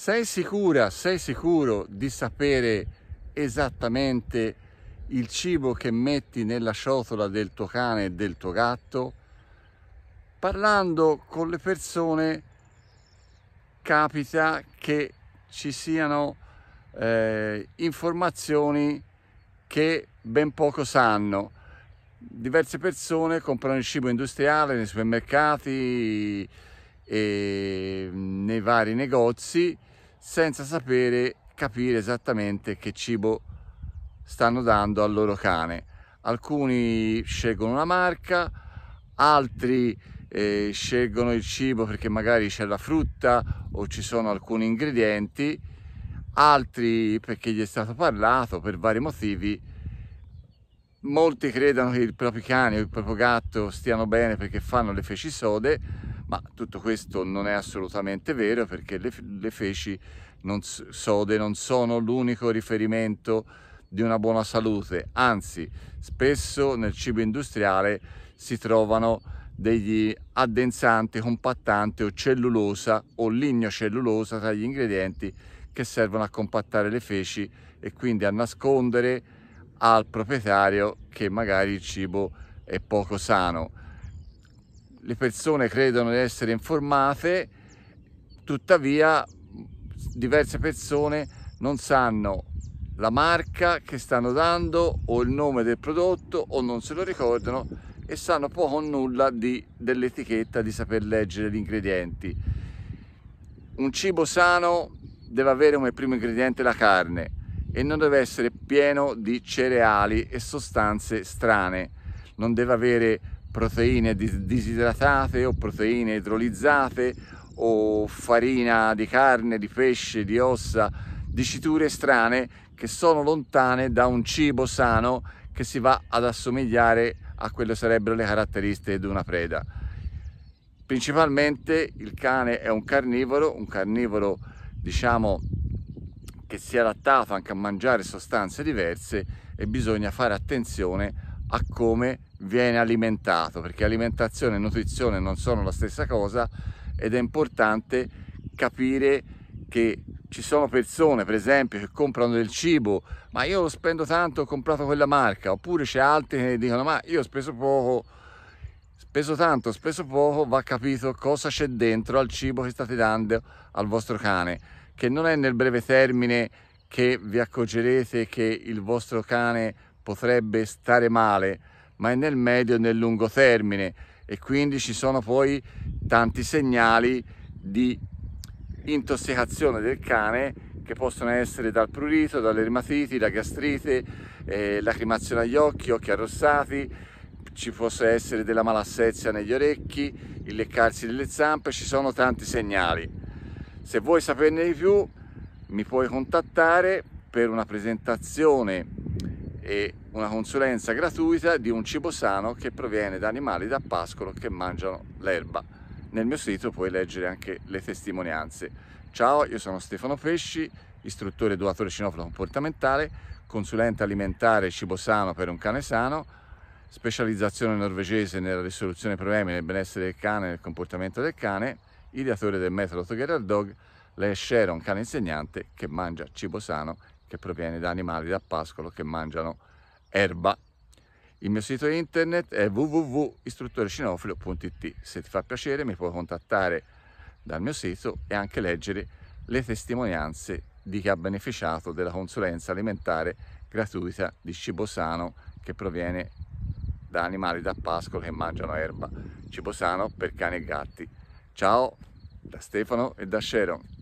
sei sicura, sei sicuro di sapere esattamente il cibo che metti nella ciotola del tuo cane e del tuo gatto? Parlando con le persone capita che ci siano eh, informazioni che ben poco sanno. Diverse persone comprano il cibo industriale nei supermercati e mm, nei vari negozi senza sapere capire esattamente che cibo stanno dando al loro cane. Alcuni scelgono una marca, altri eh, scelgono il cibo perché magari c'è la frutta o ci sono alcuni ingredienti, altri perché gli è stato parlato per vari motivi. Molti credono che i propri cani o il proprio gatto stiano bene perché fanno le feci sode, ma tutto questo non è assolutamente vero perché le, le feci non, sode non sono l'unico riferimento di una buona salute, anzi spesso nel cibo industriale si trovano degli addensanti, compattanti o cellulosa o lignocellulosa tra gli ingredienti che servono a compattare le feci e quindi a nascondere al proprietario che magari il cibo è poco sano le persone credono di essere informate, tuttavia diverse persone non sanno la marca che stanno dando o il nome del prodotto o non se lo ricordano e sanno poco o nulla dell'etichetta di saper leggere gli ingredienti. Un cibo sano deve avere come primo ingrediente la carne e non deve essere pieno di cereali e sostanze strane, non deve avere proteine disidratate o proteine idrolizzate o farina di carne, di pesce, di ossa, diciture strane che sono lontane da un cibo sano che si va ad assomigliare a quelle sarebbero le caratteristiche di una preda. Principalmente il cane è un carnivoro, un carnivoro diciamo che si è adattato anche a mangiare sostanze diverse e bisogna fare attenzione a come viene alimentato perché alimentazione e nutrizione non sono la stessa cosa ed è importante capire che ci sono persone per esempio che comprano del cibo ma io spendo tanto ho comprato quella marca oppure c'è altri che dicono ma io ho speso poco speso tanto speso poco va capito cosa c'è dentro al cibo che state dando al vostro cane che non è nel breve termine che vi accorgerete che il vostro cane potrebbe stare male ma è nel medio e nel lungo termine e quindi ci sono poi tanti segnali di intossicazione del cane che possono essere dal prurito, dalle dermatiti, da gastrite, eh, lacrimazione agli occhi, occhi arrossati, ci possa essere della malassezia negli orecchi, il leccarsi delle zampe, ci sono tanti segnali. Se vuoi saperne di più mi puoi contattare per una presentazione e una consulenza gratuita di un cibo sano che proviene da animali da pascolo che mangiano l'erba. Nel mio sito puoi leggere anche le testimonianze. Ciao, io sono Stefano Pesci, istruttore educatore cinofilo comportamentale, consulente alimentare cibo sano per un cane sano, specializzazione norvegese nella risoluzione dei problemi nel benessere del cane e nel comportamento del cane, ideatore del metodo Together Dog, lei è Sharon, cane insegnante che mangia cibo sano che proviene da animali da pascolo che mangiano erba. Il mio sito internet è www.istruttorecinofilo.it. Se ti fa piacere mi puoi contattare dal mio sito e anche leggere le testimonianze di chi ha beneficiato della consulenza alimentare gratuita di cibo sano che proviene da animali da pascolo che mangiano erba. Cibo sano per cani e gatti. Ciao da Stefano e da Sharon.